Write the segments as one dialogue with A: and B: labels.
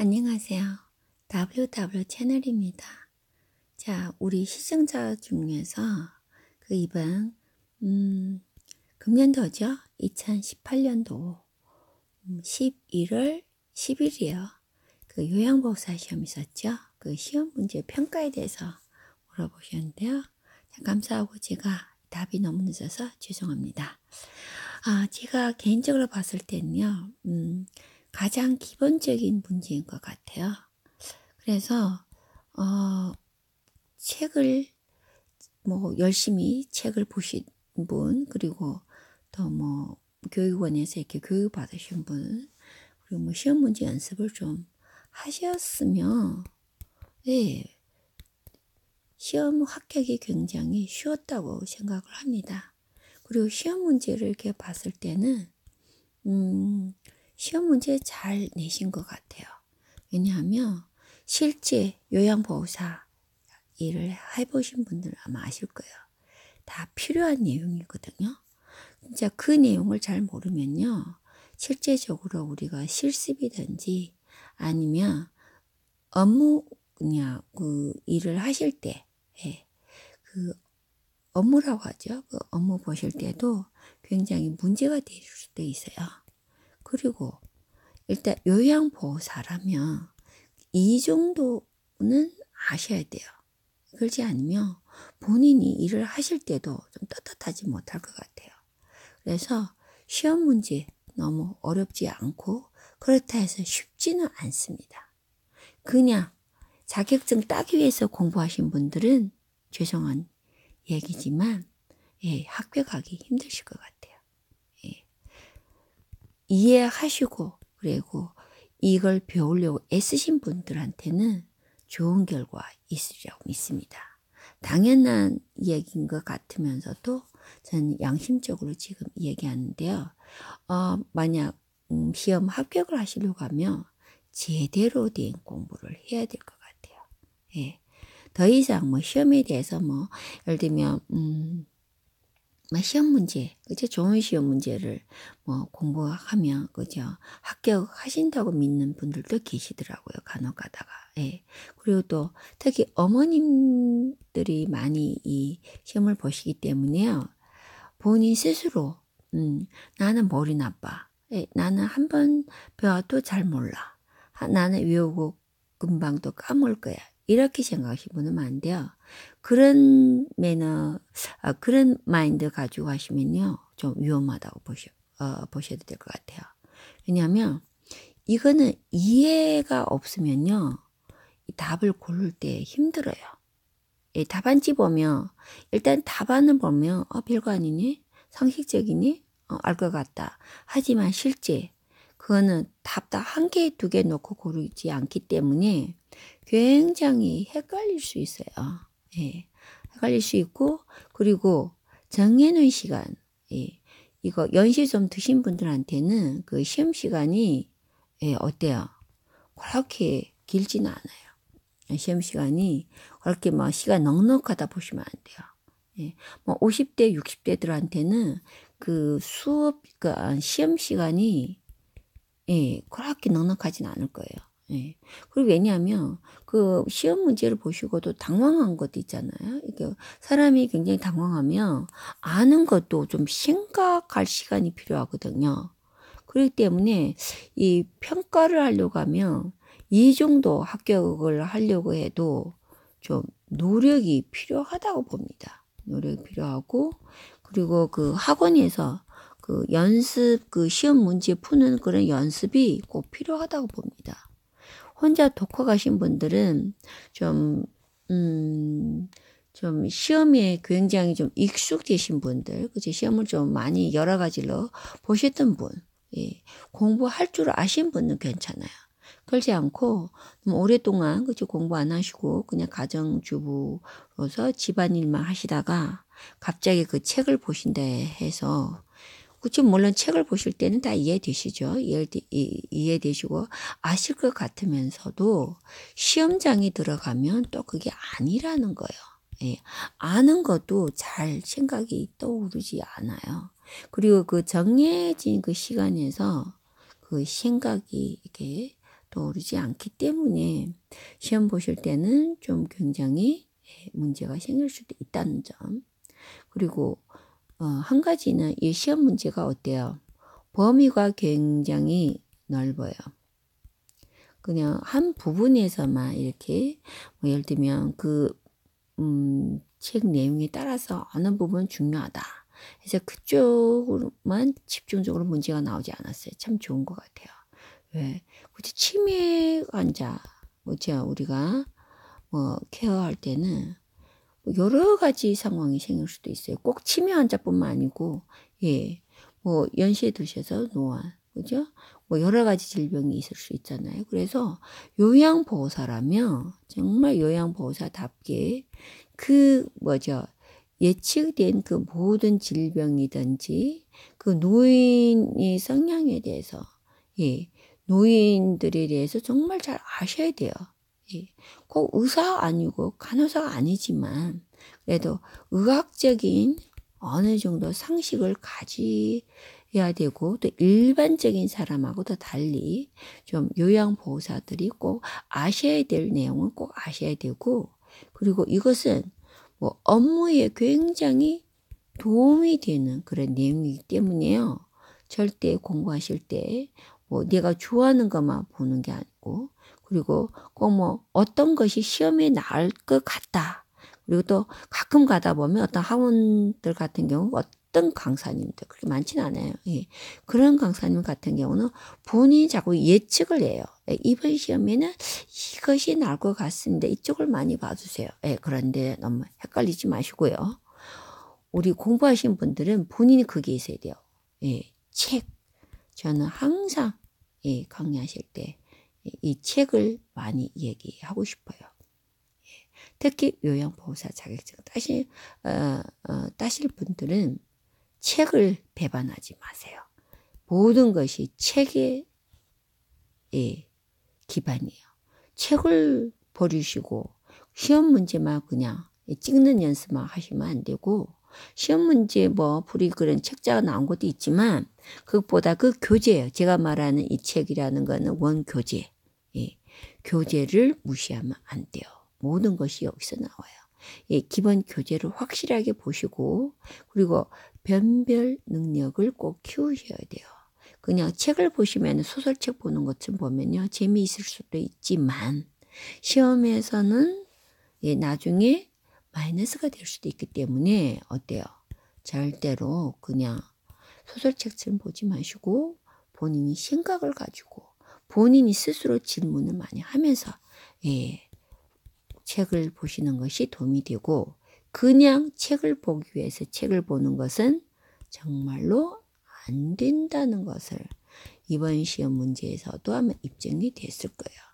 A: 안녕하세요. WW 채널입니다. 자, 우리 시청자 중에서 그 이번 음, 금년도죠? 2018년도 11월 음, 10일이요. 그요양복사 시험 있었죠? 그 시험 문제 평가에 대해서 물어보셨는데요. 자, 감사하고 제가 답이 너무 늦어서 죄송합니다. 아, 제가 개인적으로 봤을 때는요, 음, 가장 기본적인 문제인 것 같아요. 그래서 어, 책을 뭐 열심히 책을 보신 분 그리고 또뭐 교육원에서 이렇게 교육 받으신 분 그리고 뭐 시험 문제 연습을 좀 하셨으면 예 네, 시험 합격이 굉장히 쉬웠다고 생각을 합니다. 그리고 시험 문제를 이렇게 봤을 때는 음 시험 문제 잘 내신 것 같아요. 왜냐하면 실제 요양보호사 일을 해보신 분들 은 아마 아실 거예요. 다 필요한 내용이거든요. 진짜 그 내용을 잘 모르면요. 실제적으로 우리가 실습이든지 아니면 업무 그냥 그 일을 하실 때, 예. 그 업무라고 하죠. 그 업무 보실 때도 굉장히 문제가 될 수도 있어요. 그리고 일단 요양보호사라면 이 정도는 아셔야 돼요. 그렇지 않으면 본인이 일을 하실 때도 좀 떳떳하지 못할 것 같아요. 그래서 시험 문제 너무 어렵지 않고 그렇다 해서 쉽지는 않습니다. 그냥 자격증 따기 위해서 공부하신 분들은 죄송한 얘기지만 예, 학교 가기 힘드실 것 같아요. 이해하시고 그리고 이걸 배우려고 애쓰신 분들한테는 좋은 결과 있으리라고 믿습니다. 당연한 얘기인것 같으면서도 저는 양심적으로 지금 얘기하는데요 어, 만약 음, 시험 합격을 하시려고 하면 제대로 된 공부를 해야 될 것 같아요. 예. 더 이상 뭐 시험에 대해서 뭐 예를 들면 음 시험 문제, 그죠? 좋은 시험 문제를 뭐 공부하면, 그죠? 합격하신다고 믿는 분들도 계시더라고요. 간혹 가다가. 예. 그리고 또 특히 어머님들이 많이 이 시험을 보시기 때문에요. 본인 스스로, 음, 나는 머리 나빠. 예, 나는 한 번 배워도 잘 몰라. 나는 외우고 금방 또 까먹을 거야. 이렇게 생각하시면 안 돼요. 그런 매너, 아, 그런 마인드 가지고 하시면요. 좀 위험하다고 보셔, 어, 보셔도 될 것 같아요. 왜냐면 이거는 이해가 없으면요. 답을 고를 때 힘들어요. 예, 답안지 보면, 일단 답안을 보면, 어, 별거 아니니? 상식적이니? 어, 알 것 같다. 하지만 실제, 그거는 답다 한 개, 두 개 놓고 고르지 않기 때문에, 굉장히 헷갈릴 수 있어요. 예. 헷갈릴 수 있고, 그리고 정해놓은 시간, 예. 이거 연시 좀 드신 분들한테는 그 시험 시간이, 예, 어때요? 그렇게 길지는 않아요. 시험 시간이 그렇게 막 뭐 시간 넉넉하다 보시면 안 돼요. 예. 뭐 50대, 60대들한테는 그 수업, 그 시험 시간이, 예, 그렇게 넉넉하진 않을 거예요. 예. 그리고 왜냐하면 그 시험 문제를 보시고도 당황한 것도 있잖아요. 이게 사람이 굉장히 당황하면 아는 것도 좀 생각할 시간이 필요하거든요. 그렇기 때문에 이 평가를 하려고 하면 이 정도 합격을 하려고 해도 좀 노력이 필요하다고 봅니다. 노력이 필요하고 그리고 그 학원에서 그 연습 그 시험 문제 푸는 그런 연습이 꼭 필요하다고 봅니다. 혼자 독학 가신 분들은 좀, 음, 좀 시험에 굉장히 좀 익숙되신 분들, 그치? 시험을 좀 많이 여러 가지로 보셨던 분, 예. 공부할 줄 아신 분은 괜찮아요. 그렇지 않고 오랫동안 그치 공부 안 하시고 그냥 가정주부로서 집안일만 하시다가 갑자기 그 책을 보신다 해서 그치 물론 책을 보실 때는 다 이해되시죠. 이해되, 시고 아실 것 같으면서도 시험장에 들어가면 또 그게 아니라는 거예요. 예. 아는 것도 잘 생각이 떠오르지 않아요. 그리고 그 정해진 그 시간에서 그 생각이 이렇게 떠오르지 않기 때문에 시험 보실 때는 좀 굉장히 예, 문제가 생길 수도 있다는 점. 그리고 어, 한 가지는 이 시험 문제가 어때요? 범위가 굉장히 넓어요. 그냥 한 부분에서만 이렇게 뭐 예를 들면 그 음, 책 내용에 따라서 어느 부분 중요하다. 그래서 그쪽으로만 집중적으로 문제가 나오지 않았어요. 참 좋은 것 같아요. 왜? 굳이 치매 환자, 뭐죠? 우리가 뭐 케어할 때는 여러 가지 상황이 생길 수도 있어요. 꼭 치매 환자뿐만 아니고, 예, 뭐, 연시에 드셔서 노안, 그죠? 뭐, 여러 가지 질병이 있을 수 있잖아요. 그래서, 요양보호사라면, 정말 요양보호사답게, 그, 뭐죠, 예측된 그 모든 질병이든지, 그노인이 성향에 대해서, 예, 노인들에 대해서 정말 잘 아셔야 돼요. 예. 꼭 의사 아니고 간호사가 아니지만 그래도 의학적인 어느 정도 상식을 가지야 되고 또 일반적인 사람하고도 달리 좀 요양보호사들이 꼭 아셔야 될 내용은 꼭 아셔야 되고 그리고 이것은 뭐 업무에 굉장히 도움이 되는 그런 내용이기 때문에요. 절대 공부하실 때 뭐 내가 좋아하는 것만 보는 게 아니고 그리고 꼭 뭐 어떤 것이 시험에 나을 것 같다. 그리고 또 가끔 가다 보면 어떤 학원들 같은 경우 어떤 강사님들 그렇게 많지는 않아요. 예. 그런 강사님 같은 경우는 본인이 자꾸 예측을 해요. 예. 이번 시험에는 이것이 나을것 같습니다. 이쪽을 많이 봐주세요. 예. 그런데 너무 헷갈리지 마시고요. 우리 공부하신 분들은 본인이 그게 있어야 돼요. 예, 책. 저는 항상 예, 강의하실 때이 책을 많이 얘기하고 싶어요. 예. 특히 요양보호사 자격증 따실, 어, 어, 따실 분들은 책을 배반하지 마세요. 모든 것이 책에 예, 기반이에요. 책을 버리시고 시험 문제만 그냥 찍는 연습만 하시면 안 되고 시험 문제 뭐 불이 그런 책자가 나온 것도 있지만 그것보다 그 교재예요. 제가 말하는 이 책이라는 거는 원교재. 예. 교재를 무시하면 안 돼요. 모든 것이 여기서 나와요. 예, 기본 교재를 확실하게 보시고 그리고 변별 능력을 꼭 키우셔야 돼요. 그냥 책을 보시면 소설책 보는 것처럼 보면요 재미있을 수도 있지만 시험에서는 예, 나중에 마이너스가 될 수도 있기 때문에 어때요? 절대로 그냥 소설책처럼 보지 마시고 본인이 생각을 가지고 본인이 스스로 질문을 많이 하면서 예, 책을 보시는 것이 도움이 되고 그냥 책을 보기 위해서 책을 보는 것은 정말로 안 된다는 것을 이번 시험 문제에서도 아마 입증이 됐을 거예요.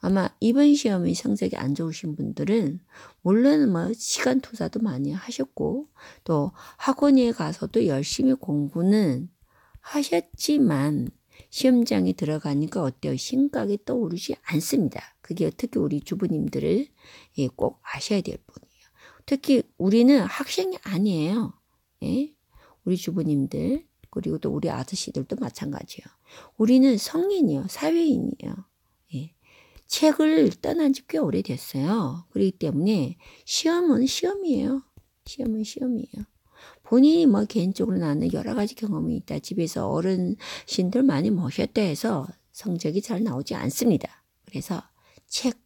A: 아마 이번 시험이 성적이 안 좋으신 분들은 원래는 뭐 시간 투자도 많이 하셨고 또 학원에 가서도 열심히 공부는 하셨지만 시험장에 들어가니까 어때요? 심각이 떠오르지 않습니다. 그게 특히 우리 주부님들을 예, 꼭 아셔야 될 분이에요. 특히 우리는 학생이 아니에요. 예? 우리 주부님들 그리고 또 우리 아저씨들도 마찬가지예요. 우리는 성인이요, 에 사회인이에요. 책을 떠난 지 꽤 오래됐어요. 그렇기 때문에 시험은 시험이에요. 시험은 시험이에요. 본인이 뭐 개인적으로 나는 여러 가지 경험이 있다. 집에서 어른신들 많이 모셨다 해서 성적이 잘 나오지 않습니다. 그래서 책,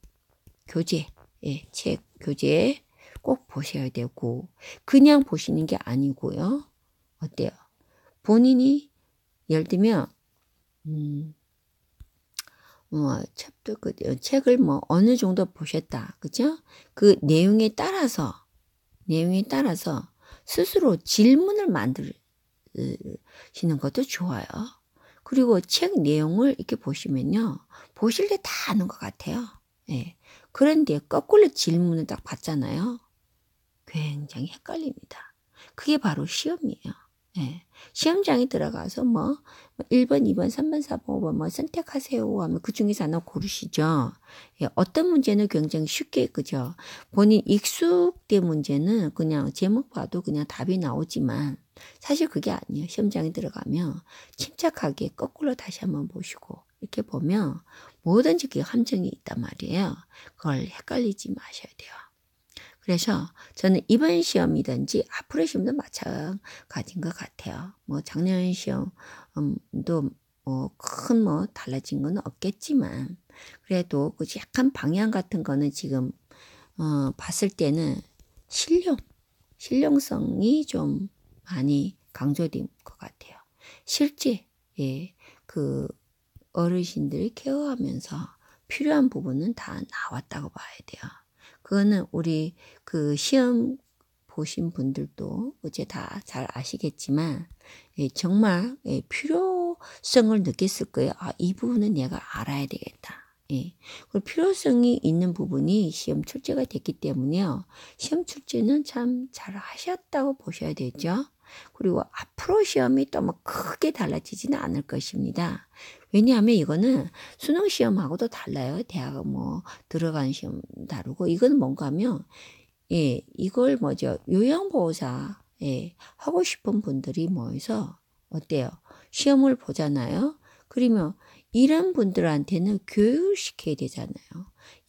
A: 교재, 예, 책, 교재 꼭 보셔야 되고, 그냥 보시는 게 아니고요. 어때요? 본인이, 예를 들면, 음, 뭐, 책도 그 어, 책을 뭐 어느 정도 보셨다. 그죠? 그 내용에 따라서 내용에 따라서 스스로 질문을 만드시는 것도 좋아요. 그리고 책 내용을 이렇게 보시면요. 보실 때다 아는 것 같아요. 예. 그런데 거꾸로 질문을 딱 받잖아요. 굉장히 헷갈립니다. 그게 바로 시험이에요. 예. 시험장에 들어가서 뭐 1번, 뭐 2번, 3번, 4번 5번, 뭐 선택하세요 하면 그 중에서 하나 고르시죠. 예. 어떤 문제는 굉장히 쉽게 그죠. 본인 익숙된 문제는 그냥 제목 봐도 그냥 답이 나오지만 사실 그게 아니에요. 시험장에 들어가면 침착하게 거꾸로 다시 한번 보시고 이렇게 보면 뭐든지 그 함정이 있단 말이에요. 그걸 헷갈리지 마셔야 돼요. 그래서 저는 이번 시험이든지 앞으로 시험도 마찬가지인 것 같아요. 뭐 작년 시험도 뭐큰뭐 뭐 달라진 건 없겠지만 그래도 그 약간 방향 같은 거는 지금 어 봤을 때는 실용 실용성이 좀 많이 강조된 것 같아요. 실제 예, 그 어르신들 케어하면서 필요한 부분은 다 나왔다고 봐야 돼요. 그거는 우리 그 시험 보신 분들도 어제 다 잘 아시겠지만 예, 정말 예, 필요성을 느꼈을 거예요. 아, 이 부분은 내가 알아야 되겠다. 예. 그리고 필요성이 있는 부분이 시험 출제가 됐기 때문에요. 시험 출제는 참 잘 하셨다고 보셔야 되죠. 그리고 앞으로 시험이 또 뭐 크게 달라지지는 않을 것입니다. 왜냐하면 이거는 수능 시험하고도 달라요. 대학 뭐 들어간 시험 다르고 이건 뭔가 면 예, 이걸 뭐죠? 요양보호사 예, 하고 싶은 분들이 모여서 어때요? 시험을 보잖아요. 그러면 이런 분들한테는 교육시켜야 되잖아요.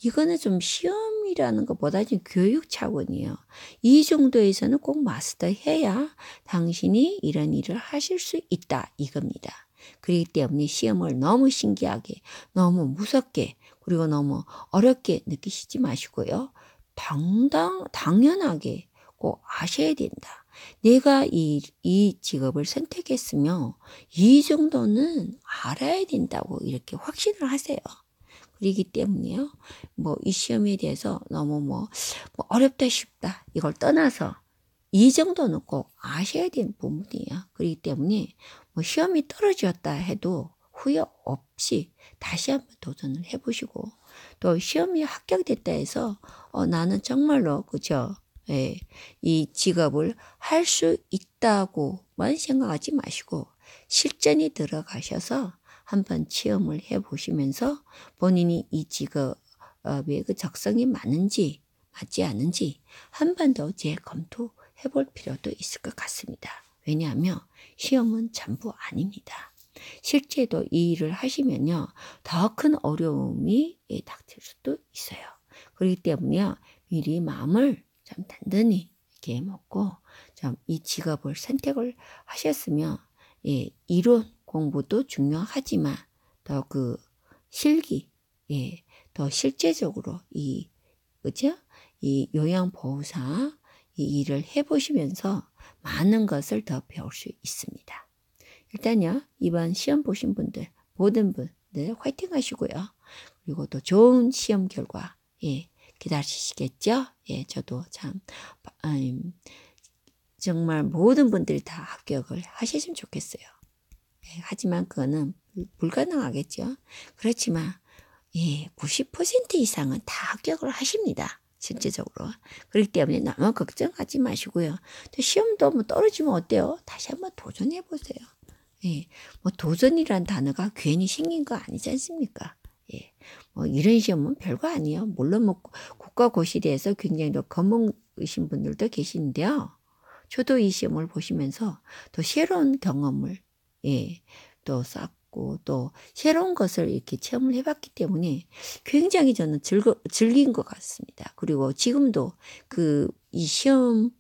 A: 이거는 좀 시험이라는 것보다는 교육 차원이에요. 이 정도에서는 꼭 마스터해야 당신이 이런 일을 하실 수 있다 이겁니다. 그렇기 때문에 시험을 너무 신기하게, 너무 무섭게, 그리고 너무 어렵게 느끼시지 마시고요. 당당, 당연하게 꼭 아셔야 된다. 내가 이, 이 직업을 선택했으며 이 정도는 알아야 된다고 이렇게 확신을 하세요. 이기 때문에요. 뭐이 시험에 대해서 너무 뭐, 뭐 어렵다 쉽다 이걸 떠나서 이 정도는 꼭 아셔야 되는 부분이에요. 그렇기 때문에 뭐 시험이 떨어졌다 해도 후회 없이 다시 한번 도전을 해보시고 또 시험이 합격됐다 해서 어, 나는 정말로 그죠? 예, 이 직업을 할 수 있다고만 생각하지 마시고 실전이 들어가셔서 한번 체험을 해 보시면서 본인이 이 직업의 그 적성이 맞는지 맞지 않은지 한 번 더 재검토해 볼 필요도 있을 것 같습니다. 왜냐하면 시험은 전부 아닙니다. 실제도이 일을 하시면요. 더 큰 어려움이 예, 닥칠 수도 있어요. 그렇기 때문에 미리 마음을 좀 단단히 이렇게 먹고 좀이 직업을 선택을 하셨으면 예, 이론 공부도 중요하지만 더 그 실기, 예, 더 실제적으로 이, 그죠? 이 요양보호사 이 일을 해보시면서 많은 것을 더 배울 수 있습니다. 일단요, 이번 시험 보신 분들, 모든 분들 화이팅 하시고요. 그리고 또 좋은 시험 결과, 예, 기다리시겠죠? 예, 저도 참, 아, 음, 정말 모든 분들이 다 합격을 하셨으면 좋겠어요. 예, 하지만 그거는 불가능하겠죠. 그렇지만 예, 90% 이상은 다 합격을 하십니다. 실제적으로. 그렇기 때문에 너무 걱정하지 마시고요. 또 시험도 뭐 떨어지면 어때요? 다시 한번 도전해 보세요. 예. 뭐 도전이란 단어가 괜히 생긴 거 아니지 않습니까? 예. 뭐 이런 시험은 별거 아니에요. 물론 뭐 국가고시에 대해서 굉장히 또 겁먹으신 분들도 계신데요. 저도 이 시험을 보시면서 또 새로운 경험을 예, 또 쌓고 또 새로운 것을 이렇게 체험을 해봤기 때문에 굉장히 저는 즐거, 즐긴 것 같습니다. 그리고 지금도 그 이 시험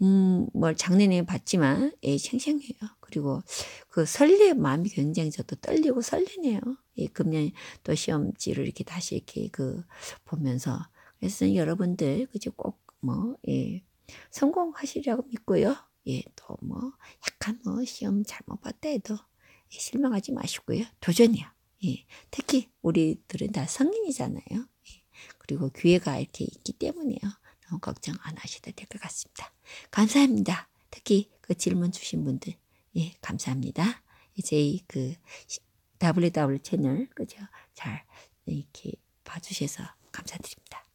A: 음, 뭘 작년에 봤지만, 예, 생생해요. 그리고 그 설레 마음이 굉장히 저도 떨리고 설레네요. 예, 금년 또 시험지를 이렇게 다시 이렇게 그 보면서. 그래서 여러분들, 그저꼭 뭐, 예, 성공하시라고 믿고요. 예, 또 뭐 약간 뭐 시험 잘못 봤다 해도 예, 실망하지 마시고요. 도전이요 예, 특히 우리들은 다 성인이잖아요. 예, 그리고 기회가 이렇게 있기 때문에요. 너무 걱정 안 하셔도 될 것 같습니다. 감사합니다. 특히 그 질문 주신 분들, 예, 감사합니다. 이제 예, 그 WW 채널, 그죠? 잘 이렇게 봐주셔서 감사드립니다.